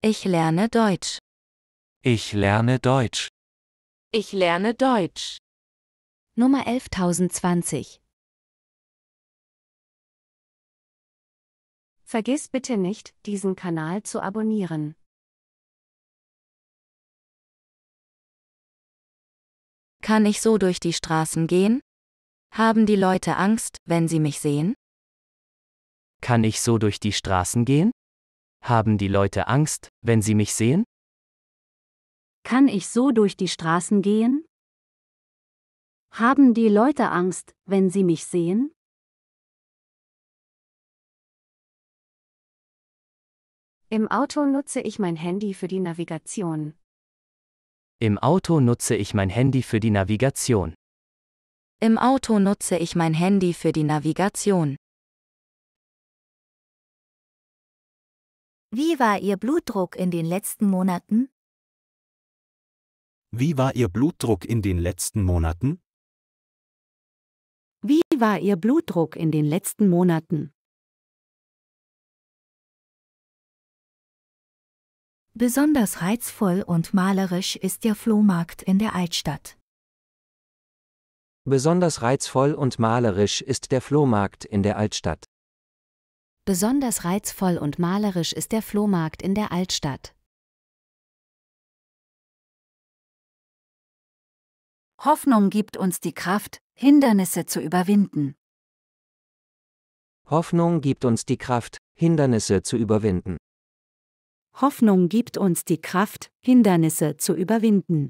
Ich lerne Deutsch. Ich lerne Deutsch. Ich lerne Deutsch. Nummer 11020. Vergiss bitte nicht, diesen Kanal zu abonnieren. Kann ich so durch die Straßen gehen? Haben die Leute Angst, wenn sie mich sehen? Kann ich so durch die Straßen gehen? Haben die Leute Angst, wenn sie mich sehen? Kann ich so durch die Straßen gehen? Haben die Leute Angst, wenn sie mich sehen? Im Auto nutze ich mein Handy für die Navigation. Im Auto nutze ich mein Handy für die Navigation. Im Auto nutze ich mein Handy für die Navigation. Wie war Ihr Blutdruck in den letzten Monaten? Wie war Ihr Blutdruck in den letzten Monaten? Wie war Ihr Blutdruck in den letzten Monaten? Besonders reizvoll und malerisch ist der Flohmarkt in der Altstadt. Besonders reizvoll und malerisch ist der Flohmarkt in der Altstadt. Besonders reizvoll und malerisch ist der Flohmarkt in der Altstadt. Hoffnung gibt uns die Kraft, Hindernisse zu überwinden. Hoffnung gibt uns die Kraft, Hindernisse zu überwinden. Hoffnung gibt uns die Kraft, Hindernisse zu überwinden.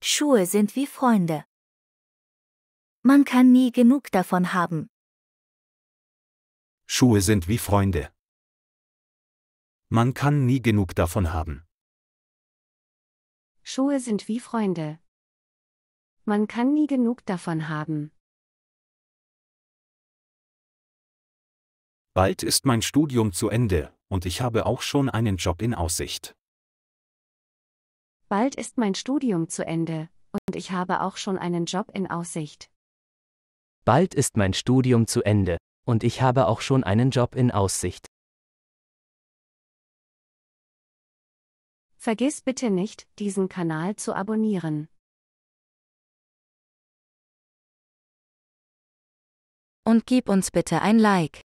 Schuhe sind wie Freunde. Man kann nie genug davon haben. Schuhe sind wie Freunde. Man kann nie genug davon haben. Schuhe sind wie Freunde. Man kann nie genug davon haben. Bald ist mein Studium zu Ende, und ich habe auch schon einen Job in Aussicht. Bald ist mein Studium zu Ende, und ich habe auch schon einen Job in Aussicht. Bald ist mein Studium zu Ende, und ich habe auch schon einen Job in Aussicht. Vergiss bitte nicht, diesen Kanal zu abonnieren. Und gib uns bitte ein Like.